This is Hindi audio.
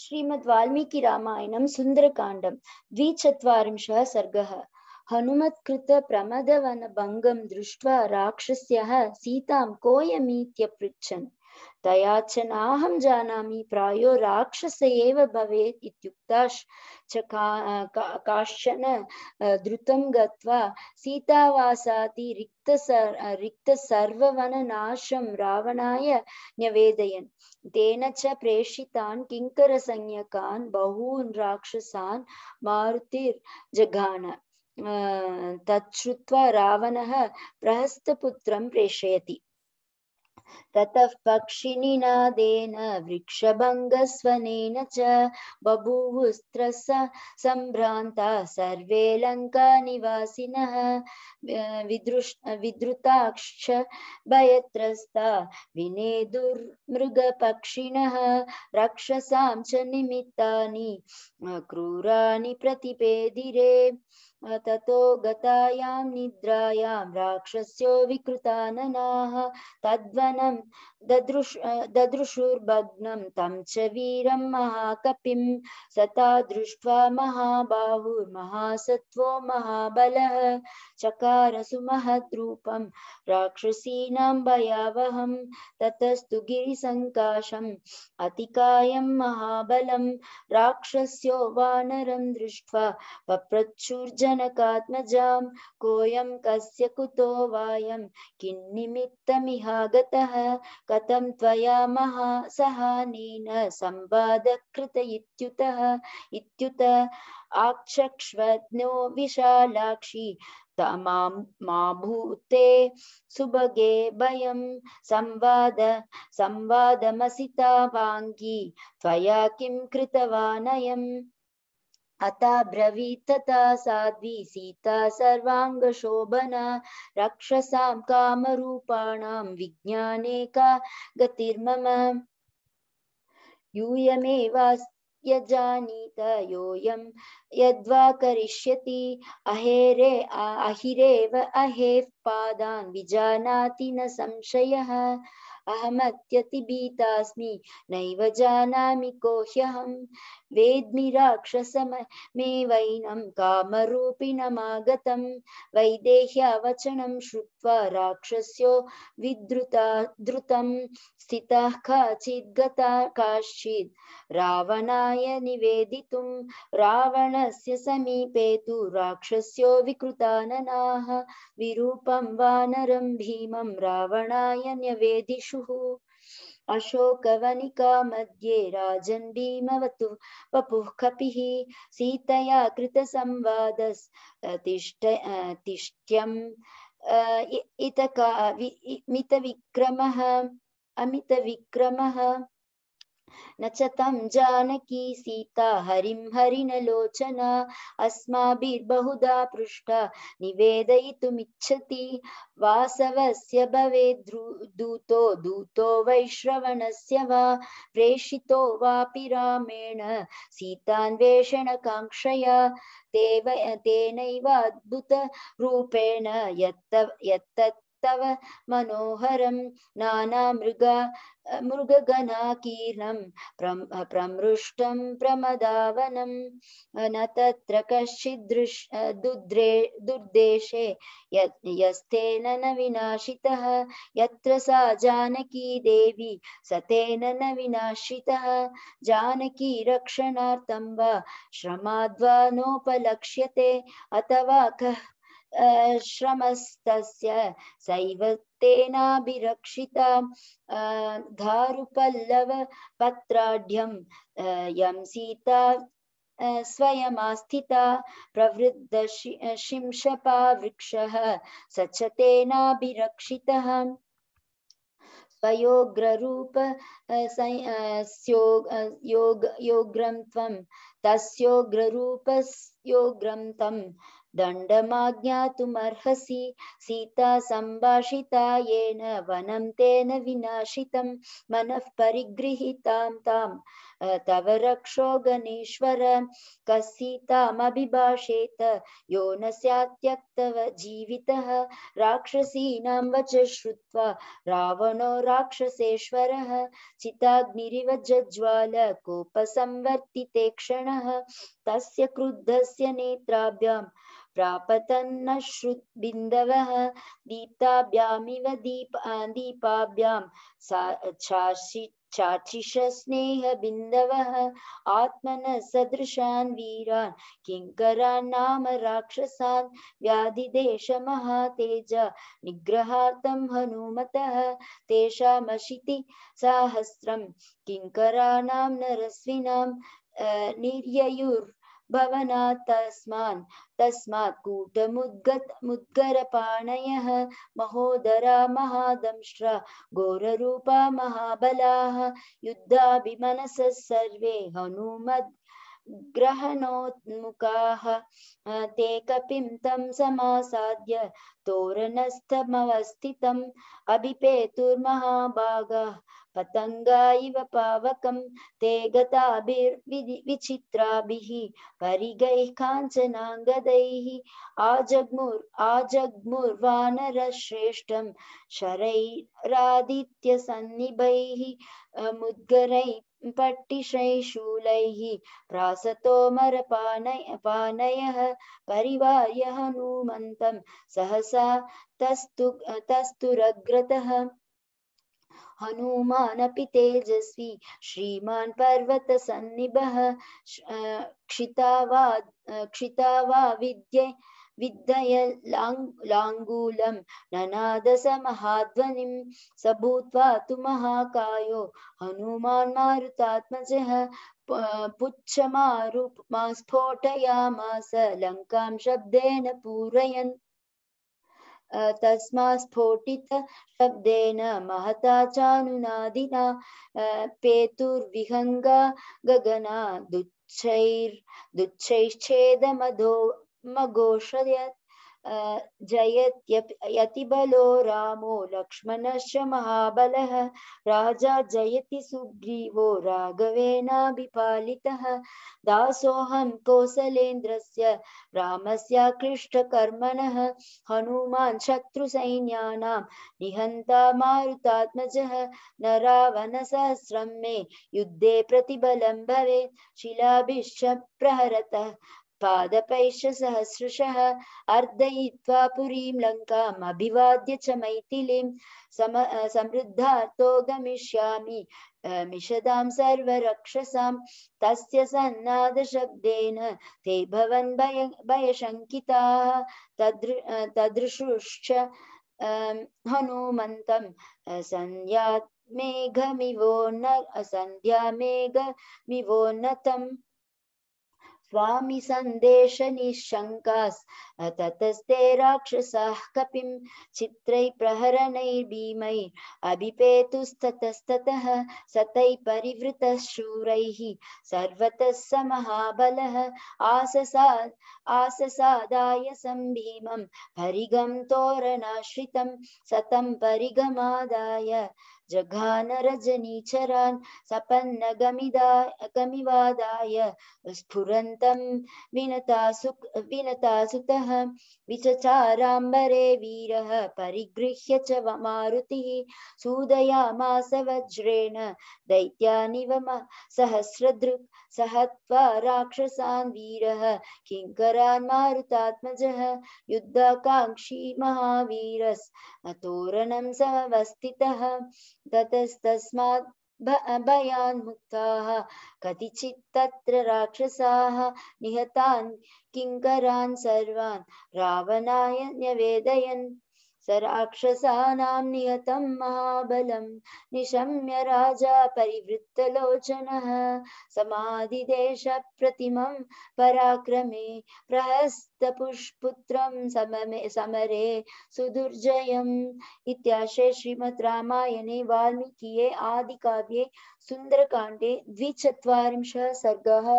श्रीमद् वाल्मीकि रामायणं सुन्दरकाण्डं द्विचत्वारिंशः सर्गः हनुमत्कृत प्रमदवनभङ्गं दृष्ट्वा राक्षस्यः सीतां कोऽयमीत्य दयाचनाहं जानामि प्रायो राक्षस एव भवेत् इत्युक्ता काश्चन द्रुतं गत्वा सीतावासाति रिक्तसर् रिक्तसर्ववननाशं रावणाय न्यवेदयन् तेन च प्रेषितान् किङ्करसंज्ञकान् बहून् राक्षसान् मारुतिर्जघान तच्छ्रुत्वा रावणः प्रहस्तपुत्रं प्रेषयति ततः पक्षिनिनादेन वृक्षभङ्गस्वनेन च बभूवुस्त्रस सम्भ्रान्ता सर्वे लङ्कानिवासिनः विदृश विद्रुताक्ष भयत्रस्ता विनेदुर्मृगपक्षिणः रक्षसां च निमित्तानि क्रूराणि प्रतिपेदिरे ततो गतायां निद्रायां राक्षस्यो विकृताननाः तद्वनं ददृश ददृशुर्भग्नं तं च वीरं महाकपिं सता दृष्ट्वा महाबाहुर्महासत्त्वो महाबलः चकारसुमहद्रूपं राक्षसीनां भयावहं ततस्तु गिरिसङ्काशम् अतिकायं महाबलं राक्षस्यो वानरं दृष्ट्वा पप्रच्छूर्ज जनकात्मजां कोऽयं कस्य कुतो वायं किन्निमित्तमिहागतः कथं त्वया महा संवादकृत इत्युतः इत्युत आक्षक्ष्वज्ञो विशालाक्षी भूते सुभगे भयं संवाद संवादमसिता वाङ्गी त्वया किं कृतवानयम् अताब्रवीत्तता साध्वी सीता सर्वाङ्गशोभना रक्षसां कामरूपाणां विज्ञाने का गतिर्मम यूयमेवास् यजानीत योऽयं यद्वा करिष्यति अहेरे अहिरेव अहेः पादान् विजानाति न संशयः अहमत्यतिभीतास्मि नैव जानामि को ह्यहं वेद्मि राक्षसमेवैनं कामरूपिणमागतं वैदेह्यवचनं श्रुत्वा राक्षस्यो विद्रुता द्रुतं स्थितः काचिद्गता काश्चित् रावणाय निवेदितुं रावणस्य समीपे तु राक्षस्यो विकृताननाः विरूपं वानरं भीमं रावणाय न्यवेदिषुः अशोकवनिका मध्ये राजन् भीमवतु वपुः कपिः सीतया कृतसंवादस् तिष्ठ तिष्ठ्यम् इतका मितविक्रमः अमितविक्रमः न जानकी सीता हरिं हरिणलोचना अस्माभिर्बहुधा पृष्ठ निवेदयितुमिच्छति वासवस्य भवेद् दूतो दूतो वैश्रवणस्य वा प्रेषितो वापि रामेण सीतान्वेषणकाङ्क्षया तेव तेनैव अद्भुतरूपेण यत्त यत्तत् तव मनोहरं नानामृग मृगगणाकीर्णं प्रमृष्टं प्रमदावनं न तत्र कश्चिदृश दुद्रे दुर्देशे यस्तेन न विनाशितः यत्र सा जानकी देवी सतेन न विनाशितः जानकी रक्षणार्थं वा श्रमाद्वा नोपलक्ष्यते अथवा कः श्रमस्तस्य सैव तेनाभिरक्षिता धारुपल्लव पत्राढ्यं यं सीता स्वयमास्थिता प्रवृद्ध शिंशपा वृक्षः स च तेनाभिरक्षितः स्वयोग्ररूप योग्रं त्वं तस्योग्ररूपस्योग्रं तं दण्डमाज्ञातुमर्हसि सीता सम्भाषिता येन वनं तेन विनाशितं मनः परिगृहीतां ताम् तव रक्षो गणेश्वर कस्सीतामभिभाषेत यो न स्यात् त्यक्तव जीवितः राक्षसीनां वच श्रुत्वा रावणो राक्षसेश्वरः चिताग्निरिव जज्ज्वाल कोपसंवर्तिते क्षणः तस्य क्रुद्धस्य नेत्राभ्यां प्रापतन्नश्रुबिन्दवः दीप्ताभ्यामिव दीप दीपाभ्यां सा स्नेह चाचिषस्नेहबिन्दवः आत्मन सदृशान् वीरान् किङ्करान् नाम राक्षसान् व्याधिदेशमहातेज निग्रहार्थं हनुमतः तेषामशिति साहस्रं किङ्कराणां नरस्विनां निर्ययुर् भवनात् तस्मान् तस्मात् कूटमुद्गत मुद्गरपाणयः महोदरा महादंष्ट्रा घोररूपा महाबलाः युद्धाभिमनसः सर्वे हनुमद् ग्रहणोन्मुखाः ते कपिं तं समासाद्य तोरणस्थमवस्थितम् अभिपेतुर्महाभागाः पतङ्गा इव पावकं ते गताभिर्विचित्राभिः परिगैः काञ्चनाङ्गदैः आजग्मुर् आजग्मुर्वानरश्रेष्ठं शरैरादित्यसन्निभैः मुद्गरैः पट्टिशैशूलैः प्रासतोमरपानय पानयः परिवार्य हनूमन्तं सहसा तस्तु तस्तुरग्रतः हनुमानपि तेजस्वी श्रीमान् पर्वतसन्निभः क्षिता वा क्षिता वा विद्ये विद्य लाङ्गूलं ननादसमहाध्वनिं स भूत्वा तु महाकायो हनुमान् मारुतात्मजः पुच्छमारुपमा स्फोटयामास लङ्कां शब्देन पूरयन् तस्मा स्फोटित शब्देन महता चानुनादिना पेतुर्विहङ्गा गगना दुच्छैर् दुच्छैश्छेदमधो मघोषयत् बलो रामो लक्ष्मणश्च महाबलः राजा जयति सुग्रीवो राघवेनाभिपालितः दासोऽहं कोसलेन्द्रस्य रामस्याकृष्टकर्मणः हनुमान् शत्रुसैन्यानां निहन्ता मारुतात्मजः न रावणसहस्रं मे युद्धे प्रतिबलं भवेत् शिलाभिश्च प्रहरतः पादपैश सहस्रशः अर्दयित्वा पुरीं लङ्कामभिवाद्य च मैथिलीं सम समृद्धार्थो गमिष्यामि मिषदां सर्वरक्षसां तस्य सन्नादशब्देन ते भवन् भय भयशङ्किताः तदृ तदृशुश्च हनुमन्तं सन्ध्या मेघमिवोन्न न स्वामि सन्देशनिःशङ्कास् ततस्ते राक्षसाः कपिं चित्रैः प्रहरणैर्भीमै अभिपेतुस्ततस्ततः सतैः परिवृतः शूरैः सर्वतः स महाबलः आससा आससादाय सम्भीमं परिगं तोरणाश्रितं सतं परिगमादाय जघान रजनी रजनीचरान् सपन्नगमिदा गमिवादाय स्फुरन्तं विनतासु विनतासुतः विचचाराम्बरे वीरः परिगृह्य च मारुतिः सूदयामास वज्रेण दैत्यानिव सहस्रदृक् सहत्वा राक्षसान् वीरः किङ्करान् मारुतात्मजः युद्धाकाङ्क्षी महावीरस् तोरणं समवस्थितः ततस्तस्मात् भयान्मुक्ताः कतिचित् तत्र राक्षसाः निहतान् किङ्करान् सर्वान् रावणाय न्यवेदयन् सराक्षसानां नियतं महाबलं निशम्य राजा परिवृत्तलोचनः समाधिदेशप्रतिमं पराक्रमे प्रहस्तपुष्पुत्रं सममे समरे सुदुर्जयम् इत्याशे श्रीमद् रामायणे वाल्मीकिये आदिकाव्ये सुन्दरकाण्डे द्विचत्वारिंशः सर्गः